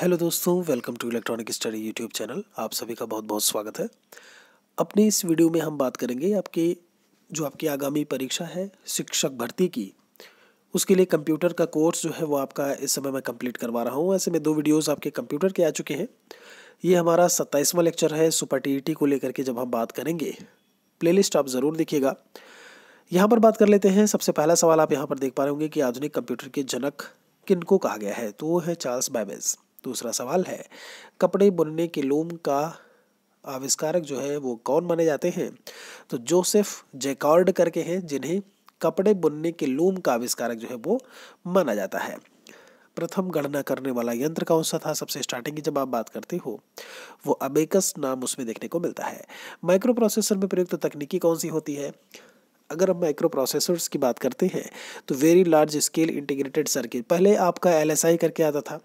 hello दोस्तों welcome to electronic study YouTube channel आप सभी का बहुत बहुत स्वागत है अपने इस वीडियो में हम बात करेंगे आपके जो आपकी आगामी परीक्षा है शिक्षक भर्ती की उसके लिए कंप्यूटर का कोर्स जो है वो आपका इस समय मैं कंप्लीट करवा रहा हूँ ऐसे में दो वीडियोज़ आपके कंप्यूटर के आ चुके हैं ये हमारा सत्ताईसवां लेक्चर है सुपर टी को लेकर के जब हम बात करेंगे प्ले आप ज़रूर देखिएगा यहाँ पर बात कर लेते हैं सबसे पहला सवाल आप यहाँ पर देख पा रहे होंगे कि आधुनिक कंप्यूटर के जनक किन कहा गया है तो वो है चार्ल्स बैबेज दूसरा सवाल है कपड़े बुनने के लूम का आविष्कारक जो है वो कौन माने जाते हैं तो जोसेफ जेकॉर्ड करके हैं जिन्हें कपड़े बुनने के लूम का आविष्कारक जो है वो माना जाता है प्रथम गणना करने वाला यंत्र कौन सा था सबसे स्टार्टिंग की जब आप बात करते हो वो अबेकस नाम उसमें देखने को मिलता है माइक्रो प्रोसेसर में प्रयुक्त तकनीकी कौन सी होती है अगर हम माइक्रो प्रोसेसर्स की बात करते हैं तो very large scale integrated circuit पहले आपका एल करके आता था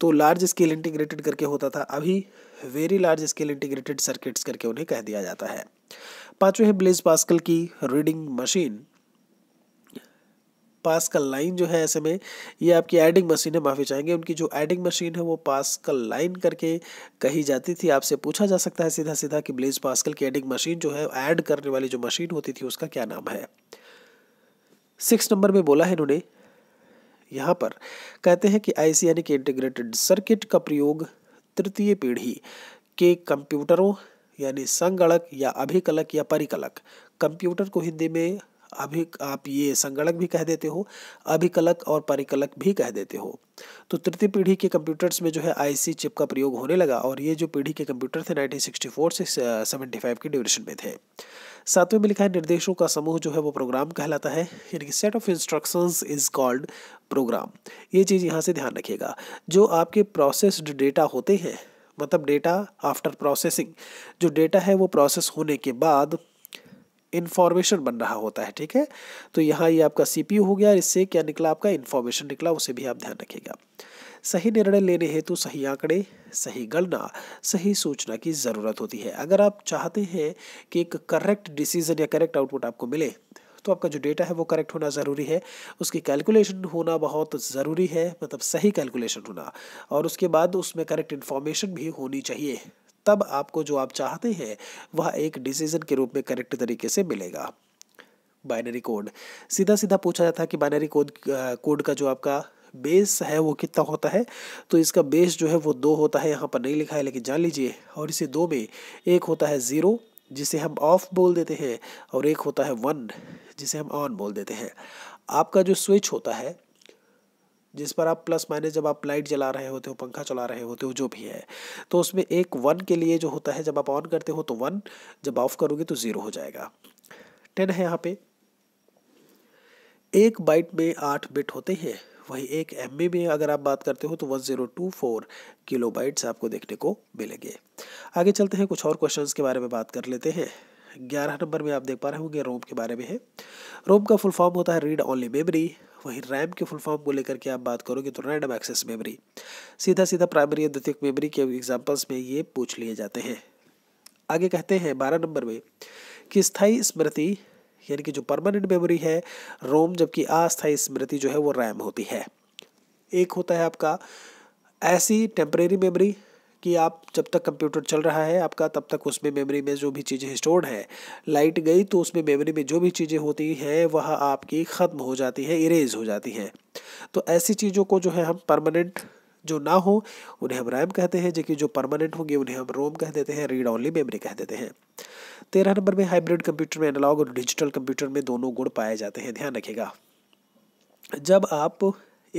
तो लार्ज स्केल इंटीग्रेटेड करके होता था अभी very large scale integrated circuits करके उन्हें कह दिया जाता है पांचवें है ब्लेज पास्कल की रीडिंग मशीन पास्कल लाइन जो है ऐसे में ये आपकी एडिंग मशीन है माफ़ी चाहेंगे उनकी जो एडिंग मशीन है वो पास्कल लाइन करके कही जाती थी आपसे पूछा जा सकता है सीधा सीधा कि ब्लेज पास्कल की एडिंग मशीन जो है ऐड करने वाली जो मशीन होती थी उसका क्या नाम है सिक्स नंबर में बोला है इन्होंने यहाँ पर कहते हैं कि आईसी यानी कि इंटीग्रेटेड सर्किट का प्रयोग तृतीय पीढ़ी के कंप्यूटरों यानी संगणक या अभिकलक या परिकलक कंप्यूटर को हिंदी में अभी आप ये संगणक भी कह देते हो अभिकलक और परिकलक भी कह देते हो तो तृतीय पीढ़ी के कंप्यूटर्स में जो है आईसी चिप का प्रयोग होने लगा और ये जो पीढ़ी के कंप्यूटर थे 1964 से 75 के ड्यूरेशन में थे सातवें में लिखा है निर्देशों का समूह जो है वो प्रोग्राम कहलाता है यानी कि set of instructions is called program ये चीज़ यहाँ से ध्यान रखिएगा जो आपके प्रोसेस्ड डेटा होते हैं मतलब डेटा आफ्टर प्रोसेसिंग जो डेटा है वो प्रोसेस होने के बाद इन्फॉर्मेशन बन रहा होता है ठीक है तो यहाँ ये यह आपका सीपीयू हो गया इससे क्या निकला आपका इन्फॉर्मेशन निकला उसे भी आप ध्यान रखिएगा सही निर्णय लेने हेतु सही आंकड़े सही गणना सही सूचना की ज़रूरत होती है अगर आप चाहते हैं कि एक करेक्ट डिसीजन या करेक्ट आउटपुट आपको मिले तो आपका जो डेटा है वो करेक्ट होना ज़रूरी है उसकी कैलकुलेशन होना बहुत ज़रूरी है मतलब सही कैलकुलेशन होना और उसके बाद उसमें करेक्ट इन्फॉर्मेशन भी होनी चाहिए तब आपको जो आप चाहते हैं वह एक डिसीजन के रूप में करेक्ट तरीके से मिलेगा बाइनरी कोड सीधा सीधा पूछा जाता है कि बाइनरी कोड कोड का जो आपका बेस है वो कितना होता है तो इसका बेस जो है वो दो होता है यहाँ पर नहीं लिखा है लेकिन जान लीजिए और इसे दो में एक होता है ज़ीरो जिसे हम ऑफ बोल देते हैं और एक होता है वन जिसे हम ऑन बोल देते हैं आपका जो स्विच होता है जिस पर आप प्लस माइनस जब आप लाइट जला रहे होते हो पंखा चला रहे होते हो जो भी है तो उसमें एक वन के लिए जो होता है जब आप ऑन करते हो तो वन जब ऑफ करोगे तो ज़ीरो हो जाएगा टेन है यहाँ पे एक बाइट में आठ बिट होते हैं वही एक एम में अगर आप बात करते हो तो one zero two four kilobytes आपको देखने को मिलेंगे आगे चलते हैं कुछ और क्वेश्चंस के बारे में बात कर लेते हैं ग्यारह नंबर में आप देख पा रहे होंगे रोम के बारे में है रोम का फुल फॉर्म होता है रीड ऑनली मेमरी वहीं रैम के फुल फॉर्म को लेकर के आप बात करोगे तो रैंडम एक्सेस मेमोरी सीधा सीधा प्राइमरी और द्वितीयक मेमोरी के एग्जाम्पल्स में ये पूछ लिए जाते हैं आगे कहते हैं बारह नंबर में कि स्थायी स्मृति यानी कि जो परमानेंट मेमोरी है रोम जबकि अस्थायी स्मृति जो है वो रैम होती है एक होता है आपका ऐसी टेम्परेरी मेमोरी कि आप जब तक कंप्यूटर चल रहा है आपका तब तक उसमें मेमोरी में जो भी चीज़ें स्टोर्ड है लाइट गई तो उसमें मेमोरी में जो भी चीज़ें होती हैं वह आपकी ख़त्म हो जाती है इरेज हो जाती है तो ऐसी चीज़ों को जो है हम परमानेंट जो ना हो उन्हें हम रैम कहते हैं जबकि जो परमानेंट होंगे उन्हें हम रोम कह देते हैं रीड ऑनली मेमोरी कह देते हैं तेरह नंबर में हाइब्रिड कंप्यूटर में एनालॉग और डिजिटल कंप्यूटर में दोनों गुण पाए जाते हैं ध्यान रखिएगा जब आप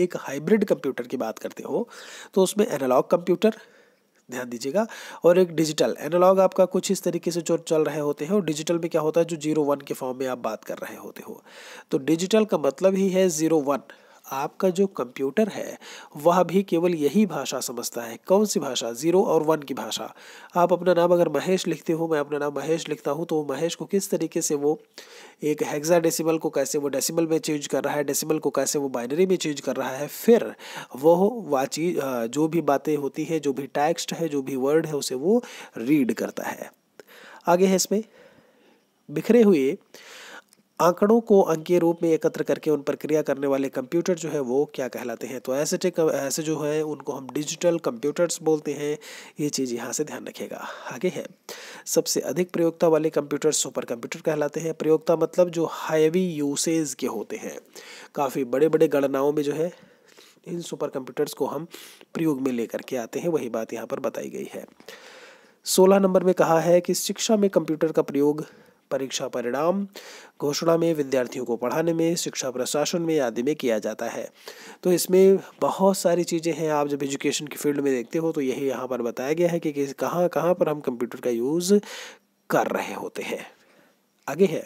एक हाइब्रिड कंप्यूटर की बात करते हो तो उसमें एनालॉग कंप्यूटर ध्यान दीजिएगा और एक डिजिटल एनालॉग आपका कुछ इस तरीके से जो चल रहे होते हैं और डिजिटल में क्या होता है जो जीरो वन के फॉर्म में आप बात कर रहे होते हो तो डिजिटल का मतलब ही है जीरो वन आपका जो कंप्यूटर है वह भी केवल यही भाषा समझता है कौन सी भाषा जीरो और वन की भाषा आप अपना नाम अगर महेश लिखते हो मैं अपना नाम महेश लिखता हूँ तो महेश को किस तरीके से वो एक हेक्सा डेसिमल को कैसे वो डेसिमल में चेंज कर रहा है डेसिमल को कैसे वो बाइनरी में चेंज कर रहा है फिर वह वाची जो भी बातें होती है जो भी टेक्स्ट है जो भी वर्ड है उसे वो रीड करता है आगे है इसमें बिखरे हुए आंकड़ों को अंकीय रूप में एकत्र करके उन पर क्रिया करने वाले कंप्यूटर जो है वो क्या कहलाते हैं तो ऐसे टेक ऐसे जो है उनको हम डिजिटल कंप्यूटर्स बोलते हैं ये चीज़ यहाँ से ध्यान रखेगा आगे है सबसे अधिक प्रयोगता वाले कंप्यूटर सुपर कंप्यूटर कहलाते हैं प्रयोगता मतलब जो हाईवी यूसेज के होते हैं काफ़ी बड़े बड़े गणनाओं में जो है इन सुपर कंप्यूटर्स को हम प्रयोग में लेकर के आते हैं वही बात यहाँ पर बताई गई है सोलह नंबर में कहा है कि शिक्षा में कंप्यूटर का प्रयोग परीक्षा परिणाम घोषणा में विद्यार्थियों को पढ़ाने में शिक्षा प्रशासन में आदि में किया जाता है तो इसमें बहुत सारी चीज़ें हैं आप जब एजुकेशन की फील्ड में देखते हो तो यही यहाँ पर बताया गया है कि कहाँ कहाँ पर हम कंप्यूटर का यूज़ कर रहे होते हैं आगे है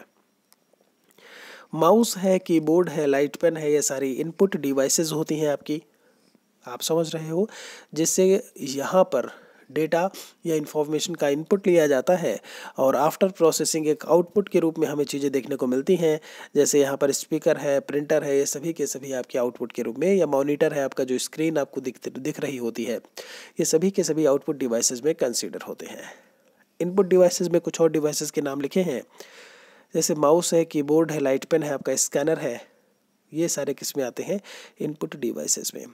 माउस है कीबोर्ड है लाइट पेन है ये सारी इनपुट डिवाइसेस होती हैं आपकी आप समझ रहे हो जिससे यहाँ पर डेटा या इन्फॉर्मेशन का इनपुट लिया जाता है और आफ्टर प्रोसेसिंग एक आउटपुट के रूप में हमें चीज़ें देखने को मिलती हैं जैसे यहाँ पर स्पीकर है प्रिंटर है ये सभी के सभी आपके आउटपुट के रूप में या मॉनिटर है आपका जो स्क्रीन आपको दिख दिख रही होती है ये सभी के सभी आउटपुट डिवाइसेज में कंसिडर होते हैं इनपुट डिवाइसेज में कुछ और डिवाइसेज के नाम लिखे हैं जैसे माउस है कीबोर्ड है लाइट पेन है आपका स्कैनर है ये सारे किस्में आते हैं इनपुट डिवाइसेस में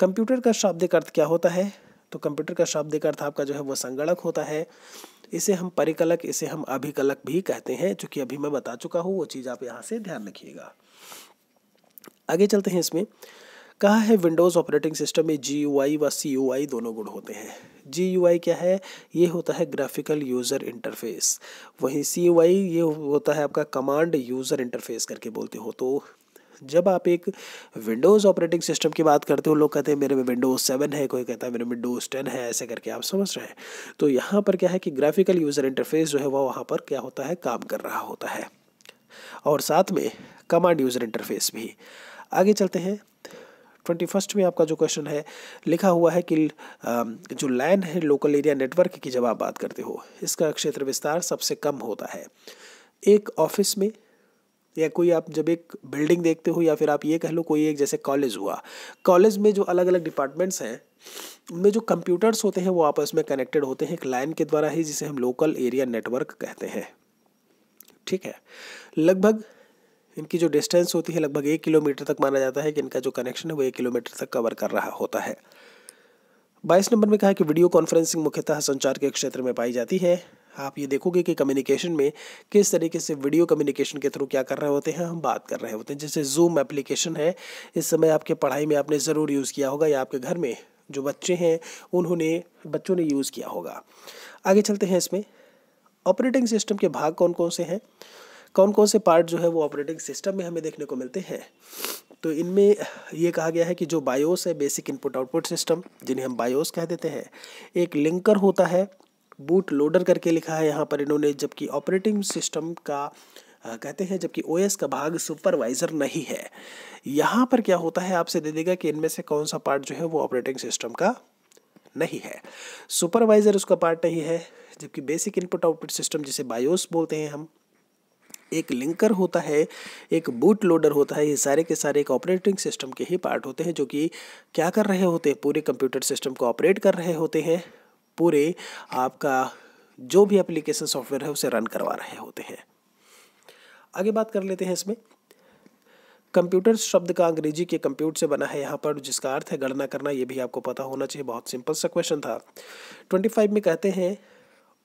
कंप्यूटर का शाब्दिक अर्थ क्या होता है तो कंप्यूटर का शब्द का अर्थ आपका जो है वो संगणक होता है इसे हम परिकलक इसे हम अभिकलक भी कहते हैं चूंकि अभी मैं बता चुका हूँ वो चीज़ आप यहाँ से ध्यान रखिएगा आगे चलते हैं इसमें कहा है विंडोज़ ऑपरेटिंग सिस्टम में जी व सी दोनों गुण होते हैं जी क्या है ये होता है ग्राफिकल यूज़र इंटरफेस वहीं सी ये होता है आपका कमांड यूज़र इंटरफेस करके बोलते हो तो जब आप एक विंडोज़ ऑपरेटिंग सिस्टम की बात करते हो लोग कहते हैं मेरे में विंडोज़ सेवन है कोई कहता है मेरे में विंडोज़ टेन है ऐसे करके आप समझ रहे हैं तो यहाँ पर क्या है कि ग्राफिकल यूज़र इंटरफेस जो है वह वहाँ पर क्या होता है काम कर रहा होता है और साथ में कमांड यूज़र इंटरफेस भी आगे चलते हैं ट्वेंटी फर्स्ट में आपका जो क्वेश्चन है लिखा हुआ है कि जो लैन है लोकल एरिया नेटवर्क की जब आप बात करते हो इसका क्षेत्र विस्तार सबसे कम होता है एक ऑफिस में या कोई आप जब एक बिल्डिंग देखते हो या फिर आप ये कह लो कोई एक जैसे कॉलेज हुआ कॉलेज में जो अलग अलग डिपार्टमेंट्स हैं उनमें जो कंप्यूटर्स होते हैं वो आपस में कनेक्टेड होते हैं एक लाइन के द्वारा ही जिसे हम लोकल एरिया नेटवर्क कहते हैं ठीक है लगभग इनकी जो डिस्टेंस होती है लगभग एक किलोमीटर तक माना जाता है कि इनका जो कनेक्शन है वो एक किलोमीटर तक कवर कर रहा होता है बाईस नंबर में कहा कि वीडियो कॉन्फ्रेंसिंग मुख्यतः संचार के क्षेत्र में पाई जाती है आप ये देखोगे कि कम्युनिकेशन में किस तरीके से वीडियो कम्युनिकेशन के थ्रू क्या कर रहे होते हैं हम बात कर रहे होते हैं जैसे जूम एप्लीकेशन है इस समय आपके पढ़ाई में आपने ज़रूर यूज़ किया होगा या आपके घर में जो बच्चे हैं उन्होंने बच्चों ने यूज़ किया होगा आगे चलते हैं इसमें ऑपरेटिंग सिस्टम के भाग कौन कौन से हैं कौन कौन से पार्ट जो है वो ऑपरेटिंग सिस्टम में हमें देखने को मिलते हैं तो इनमें ये कहा गया है कि जो बायोस है बेसिक इनपुट आउटपुट सिस्टम जिन्हें हम बायोस कह देते हैं एक लिंकर होता है बूट लोडर करके लिखा है यहाँ पर इन्होंने जबकि ऑपरेटिंग सिस्टम का कहते हैं जबकि ओएस का भाग सुपरवाइजर नहीं है यहाँ पर क्या होता है आपसे दे देगा कि इनमें से कौन सा पार्ट जो है वो ऑपरेटिंग सिस्टम का नहीं है सुपरवाइजर उसका पार्ट नहीं है जबकि बेसिक इनपुट आउटपुट सिस्टम जिसे बायोस बोलते हैं हम एक लिंकर होता है एक बूट लोडर होता है ये सारे के सारे एक ऑपरेटिंग सिस्टम के ही पार्ट होते हैं जो कि क्या कर रहे होते हैं पूरे कंप्यूटर सिस्टम को ऑपरेट कर रहे होते हैं पूरे आपका जो भी एप्लीकेशन सॉफ्टवेयर है उसे रन करवा रहे होते हैं आगे बात कर लेते हैं इसमें कंप्यूटर शब्द का अंग्रेजी के कंप्यूट से बना है यहाँ पर जिसका अर्थ है गणना करना ये भी आपको पता होना चाहिए बहुत सिंपल सा क्वेश्चन था ट्वेंटी फाइव में कहते हैं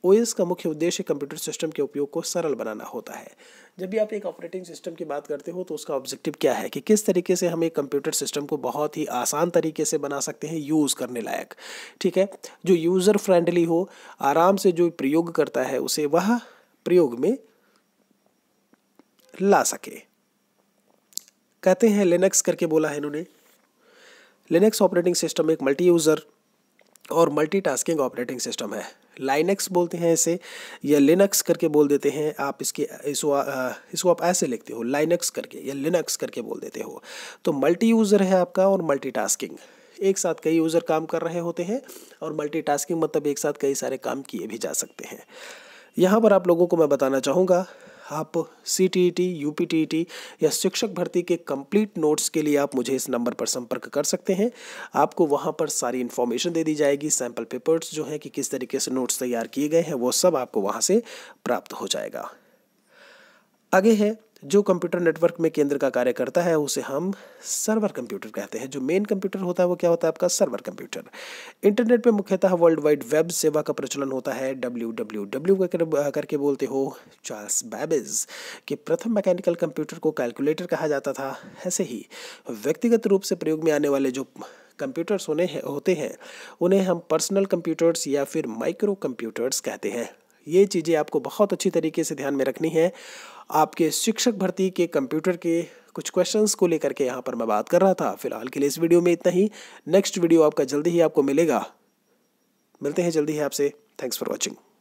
ओएस का मुख्य उद्देश्य कंप्यूटर सिस्टम के उपयोग को सरल बनाना होता है जब भी आप एक ऑपरेटिंग सिस्टम की बात करते हो तो उसका ऑब्जेक्टिव क्या है कि किस तरीके से हम एक कंप्यूटर सिस्टम को बहुत ही आसान तरीके से बना सकते हैं यूज़ करने लायक ठीक है जो यूज़र फ्रेंडली हो आराम से जो प्रयोग करता है उसे वह प्रयोग में ला सके कहते हैं लिनक्स करके बोला है इन्होंने लिनक्स ऑपरेटिंग सिस्टम एक मल्टी यूज़र और मल्टीटास्किंग ऑपरेटिंग सिस्टम है लाइनक्स बोलते हैं इसे या लिनक्स करके बोल देते हैं आप इसके इसको इसको आप ऐसे लिखते हो लाइनक्स करके या लिनक्स करके बोल देते हो तो मल्टी यूज़र है आपका और मल्टीटास्किंग एक साथ कई यूज़र काम कर रहे होते हैं और मल्टीटास्किंग मतलब एक साथ कई सारे काम किए भी जा सकते हैं यहाँ पर आप लोगों को मैं बताना चाहूँगा आप C T T U P T T या शिक्षक भर्ती के कंप्लीट नोट्स के लिए आप मुझे इस नंबर पर संपर्क कर सकते हैं आपको वहाँ पर सारी इन्फॉर्मेशन दे दी जाएगी सैम्पल पेपर्स जो हैं कि किस तरीके से नोट्स तैयार किए गए हैं वो सब आपको वहाँ से प्राप्त हो जाएगा आगे है जो कंप्यूटर नेटवर्क में केंद्र का कार्य करता है उसे हम सर्वर कंप्यूटर कहते हैं जो मेन कंप्यूटर होता है वो क्या होता है आपका सर्वर कंप्यूटर इंटरनेट पे मुख्यतः वर्ल्ड वाइड वेब सेवा का प्रचलन होता है डब्ल्यू डब्ल्यू डब्ल्यू करके बोलते हो चार्ल्स बैबिज के प्रथम मैकेनिकल कंप्यूटर को कैलकुलेटर कहा जाता था ऐसे ही व्यक्तिगत रूप से प्रयोग में आने वाले जो कंप्यूटर्स होने होते हैं उन्हें हम पर्सनल कंप्यूटर्स या फिर माइक्रो कंप्यूटर्स कहते हैं ये चीज़ें आपको बहुत अच्छी तरीके से ध्यान में रखनी है आपके शिक्षक भर्ती के कंप्यूटर के कुछ क्वेश्चंस को लेकर के यहाँ पर मैं बात कर रहा था फिलहाल के लिए इस वीडियो में इतना ही नेक्स्ट वीडियो आपका जल्दी ही आपको मिलेगा मिलते हैं जल्दी ही आपसे थैंक्स फॉर वॉचिंग